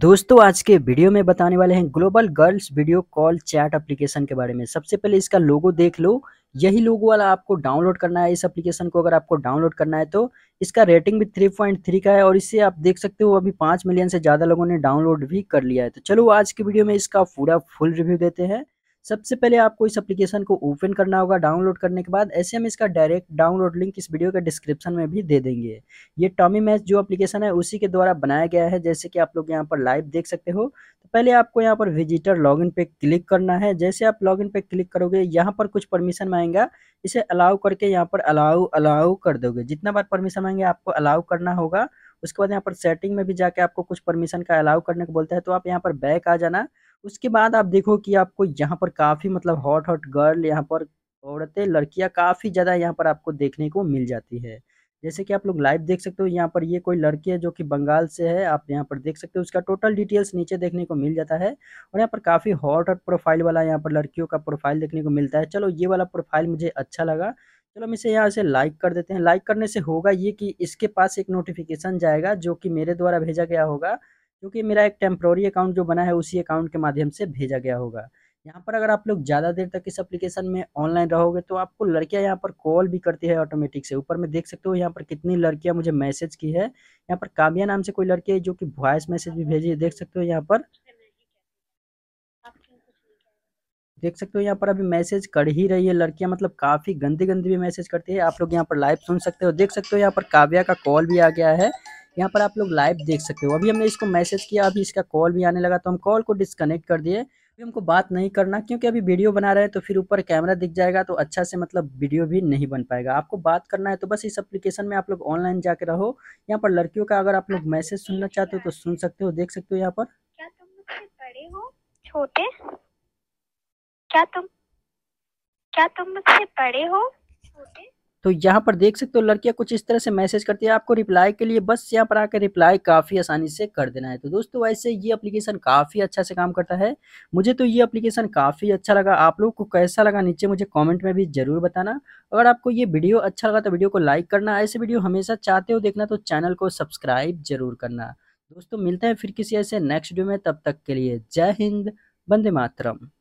दोस्तों आज के वीडियो में बताने वाले हैं global girls video call chat application के बारे में सबसे पहले इसका लोगो देख लो यही लोगो वाला आपको डाउनलोड करना है इस एप्लीकेशन को अगर आपको डाउनलोड करना है तो इसका रेटिंग भी 3.3 का है और इससे आप देख सकते हो अभी पाँच मिलियन से ज़्यादा लोगों ने डाउनलोड भी कर लिया है तो चलो आज की वीडियो में इसका पूरा फुल रिव्यू देते हैं सबसे पहले आपको इस एप्लीकेशन को ओपन करना होगा डाउनलोड करने के बाद ऐसे हम इसका डायरेक्ट डाउनलोड लिंक इस वीडियो के डिस्क्रिप्शन में भी दे देंगे ये टॉमी मैच जो एप्लीकेशन है उसी के द्वारा बनाया गया है जैसे कि आप लोग यहाँ पर लाइव देख सकते हो तो पहले आपको यहाँ पर विजिटर लॉग पे क्लिक करना है जैसे आप लॉग पे क्लिक करोगे यहाँ पर कुछ परमिशन मांगेगा इसे अलाउ करके यहाँ पर अलाउ अलाउ कर दोगे जितना बार परमिशन मांगे आपको अलाउ करना होगा उसके बाद यहाँ पर सेटिंग में भी जाके आपको कुछ परमिशन का अलाउ करने को बोलता है तो आप यहाँ पर बैक आ जाना उसके बाद आप देखो कि आपको यहाँ पर काफ़ी मतलब हॉट हॉट गर्ल यहाँ पर औरतें लड़कियाँ काफ़ी ज़्यादा यहाँ पर आपको देखने को मिल जाती है जैसे कि आप लोग लाइव देख सकते हो यहाँ पर ये कोई लड़की है जो कि बंगाल से है आप यहाँ पर देख सकते हो उसका टोटल डिटेल्स नीचे देखने को मिल जाता है और यहाँ पर काफ़ी हॉट हॉट प्रोफाइल वाला यहाँ पर लड़कियों का प्रोफाइल देखने को मिलता है चलो ये वाला प्रोफाइल मुझे अच्छा लगा चलो हम इसे यहाँ से लाइक कर देते हैं लाइक करने से होगा ये कि इसके पास एक नोटिफिकेशन जाएगा जो कि मेरे द्वारा भेजा गया होगा क्योंकि मेरा एक टेम्प्रोरी अकाउंट जो बना है उसी अकाउंट के माध्यम से भेजा गया होगा यहाँ पर अगर आप लोग ज़्यादा देर तक इस एप्लीकेशन में ऑनलाइन रहोगे तो आपको लड़कियाँ यहाँ पर कॉल भी करती है ऑटोमेटिक से ऊपर में देख सकते हो यहाँ पर कितनी लड़कियाँ मुझे मैसेज की है यहाँ पर काव्या नाम से कोई लड़की है जो कि वॉइस मैसेज भी भेजी है देख सकते हो यहाँ पर देख सकते हो यहाँ पर अभी मैसेज कर ही रही है लड़कियाँ मतलब काफ़ी गंदी गंदी भी मैसेज करती है आप लोग यहाँ पर लाइव सुन सकते हो देख सकते हो यहाँ पर काव्या का कॉल भी आ गया है यहाँ पर आप लोग लाइव देख सकते हो अभी हमने इसको मैसेज किया अभी इसका कॉल भी आने लगा तो हम कॉल को डिसकनेक्ट कर दिए अभी हमको बात नहीं करना क्योंकि अभी वीडियो बना रहे हैं तो फिर ऊपर कैमरा दिख जाएगा तो अच्छा से मतलब वीडियो भी नहीं बन पाएगा आपको बात करना है तो बस इस अप्लीकेशन में आप लोग ऑनलाइन जाके रहो यहाँ पर लड़कियों का अगर आप लोग मैसेज सुनना चाहते हो तो सुन सकते हो देख सकते हो यहाँ पर क्या तुम मुझसे बड़े हो छोटे क्या तुम क्या तुम मुझसे बड़े हो छोटे तो यहाँ पर देख सकते हो लड़कियाँ कुछ इस तरह से मैसेज करती है आपको रिप्लाई के लिए बस यहाँ पर आकर रिप्लाई काफ़ी आसानी से कर देना है तो दोस्तों ऐसे ये अप्लीकेशन काफ़ी अच्छा से काम करता है मुझे तो ये अप्लीकेशन काफ़ी अच्छा लगा आप लोग को कैसा लगा नीचे मुझे कॉमेंट में भी ज़रूर बताना अगर आपको ये वीडियो अच्छा लगा तो वीडियो को लाइक करना ऐसे वीडियो हमेशा चाहते हो देखना तो चैनल को सब्सक्राइब जरूर करना दोस्तों मिलते हैं फिर किसी ऐसे नेक्स्ट वीडियो में तब तक के लिए जय हिंद वंदे मातरम